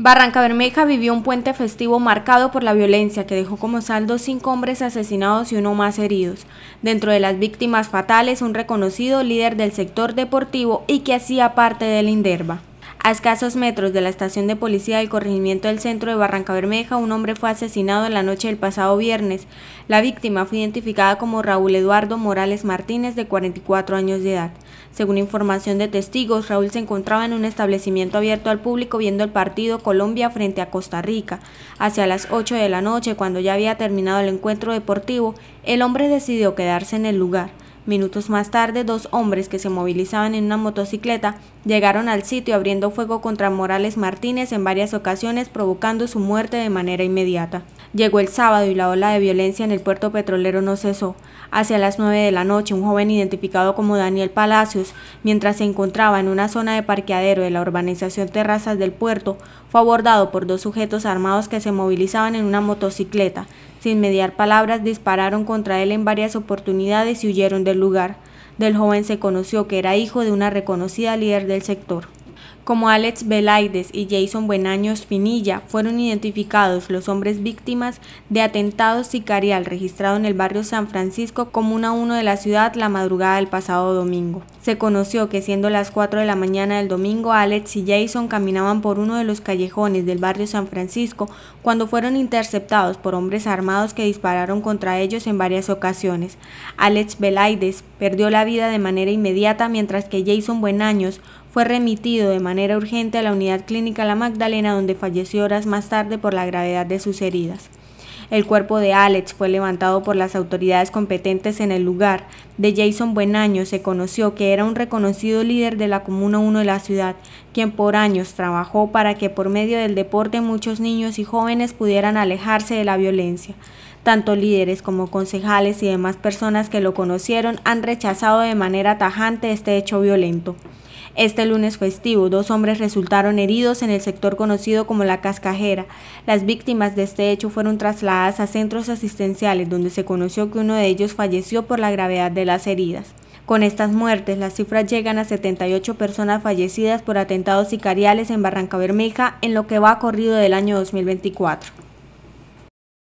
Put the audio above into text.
Barranca Bermeja vivió un puente festivo marcado por la violencia que dejó como saldo cinco hombres asesinados y uno más heridos. Dentro de las víctimas fatales, un reconocido líder del sector deportivo y que hacía parte del Inderva. A escasos metros de la estación de policía del corregimiento del centro de Barranca Bermeja, un hombre fue asesinado en la noche del pasado viernes. La víctima fue identificada como Raúl Eduardo Morales Martínez, de 44 años de edad. Según información de testigos, Raúl se encontraba en un establecimiento abierto al público viendo el partido Colombia frente a Costa Rica. Hacia las 8 de la noche, cuando ya había terminado el encuentro deportivo, el hombre decidió quedarse en el lugar. Minutos más tarde, dos hombres que se movilizaban en una motocicleta llegaron al sitio abriendo fuego contra Morales Martínez en varias ocasiones, provocando su muerte de manera inmediata. Llegó el sábado y la ola de violencia en el puerto petrolero no cesó. Hacia las 9 de la noche, un joven identificado como Daniel Palacios, mientras se encontraba en una zona de parqueadero de la urbanización Terrazas del Puerto, fue abordado por dos sujetos armados que se movilizaban en una motocicleta. Sin mediar palabras, dispararon contra él en varias oportunidades y huyeron del lugar. Del joven se conoció que era hijo de una reconocida líder del sector. Como Alex Belaides y Jason Buenaños Finilla fueron identificados los hombres víctimas de atentado sicarial registrado en el barrio San Francisco, como una uno de la ciudad, la madrugada del pasado domingo. Se conoció que siendo las 4 de la mañana del domingo, Alex y Jason caminaban por uno de los callejones del barrio San Francisco cuando fueron interceptados por hombres armados que dispararon contra ellos en varias ocasiones. Alex Belaides perdió la vida de manera inmediata mientras que Jason Buenaños fue remitido de manera urgente a la unidad clínica La Magdalena donde falleció horas más tarde por la gravedad de sus heridas. El cuerpo de Alex fue levantado por las autoridades competentes en el lugar. De Jason Buenaño se conoció que era un reconocido líder de la Comuna 1 de la ciudad, quien por años trabajó para que por medio del deporte muchos niños y jóvenes pudieran alejarse de la violencia. Tanto líderes como concejales y demás personas que lo conocieron han rechazado de manera tajante este hecho violento. Este lunes festivo, dos hombres resultaron heridos en el sector conocido como La Cascajera. Las víctimas de este hecho fueron trasladadas a centros asistenciales donde se conoció que uno de ellos falleció por la gravedad de las heridas. Con estas muertes, las cifras llegan a 78 personas fallecidas por atentados sicariales en Barranca Bermeja en lo que va corrido del año 2024.